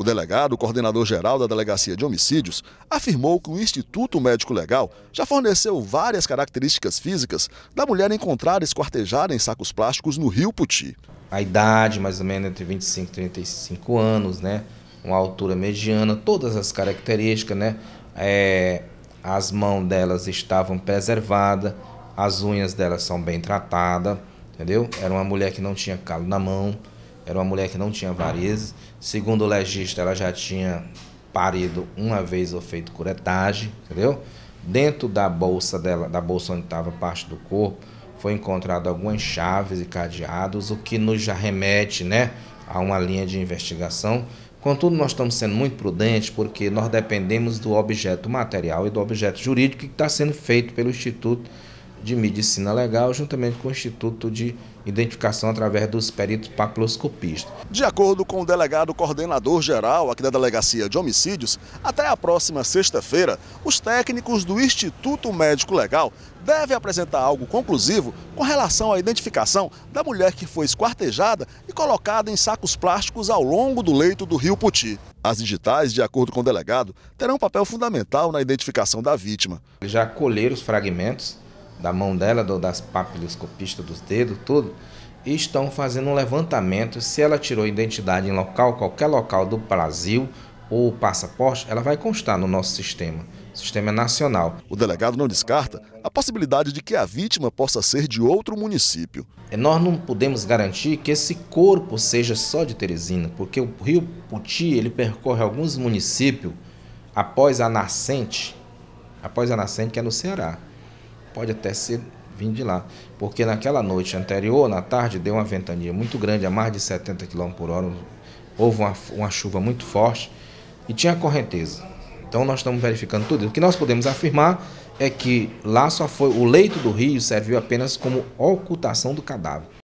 O delegado, coordenador-geral da Delegacia de Homicídios, afirmou que o Instituto Médico Legal já forneceu várias características físicas da mulher encontrada esquartejada em sacos plásticos no Rio Puti. A idade, mais ou menos entre 25 e 35 anos, né? uma altura mediana, todas as características, né? É, as mãos delas estavam preservadas, as unhas delas são bem tratadas, entendeu? Era uma mulher que não tinha calo na mão, era uma mulher que não tinha varizes. Segundo o legista, ela já tinha parido uma vez ou feito curetagem, entendeu? Dentro da bolsa dela, da bolsa onde estava parte do corpo, foi encontrado algumas chaves e cadeados, o que nos já remete, né, a uma linha de investigação. Contudo, nós estamos sendo muito prudentes porque nós dependemos do objeto material e do objeto jurídico que está sendo feito pelo Instituto de Medicina Legal, juntamente com o Instituto de Identificação através dos peritos papiloscopistas. De acordo com o delegado coordenador geral aqui da Delegacia de Homicídios, até a próxima sexta-feira, os técnicos do Instituto Médico Legal devem apresentar algo conclusivo com relação à identificação da mulher que foi esquartejada e colocada em sacos plásticos ao longo do leito do rio Puti. As digitais, de acordo com o delegado, terão um papel fundamental na identificação da vítima. Já colher os fragmentos da mão dela, do, das papiloscopistas dos dedos, tudo, e estão fazendo um levantamento. Se ela tirou identidade em local, qualquer local do Brasil, ou passaporte, ela vai constar no nosso sistema. sistema nacional. O delegado não descarta a possibilidade de que a vítima possa ser de outro município. É, nós não podemos garantir que esse corpo seja só de Teresina, porque o rio Puti ele percorre alguns municípios após a nascente, após a nascente que é no Ceará pode até ser vindo de lá, porque naquela noite anterior, na tarde, deu uma ventania muito grande, a mais de 70 km por hora, houve uma, uma chuva muito forte e tinha correnteza. Então nós estamos verificando tudo. O que nós podemos afirmar é que lá só foi o leito do rio serviu apenas como ocultação do cadáver.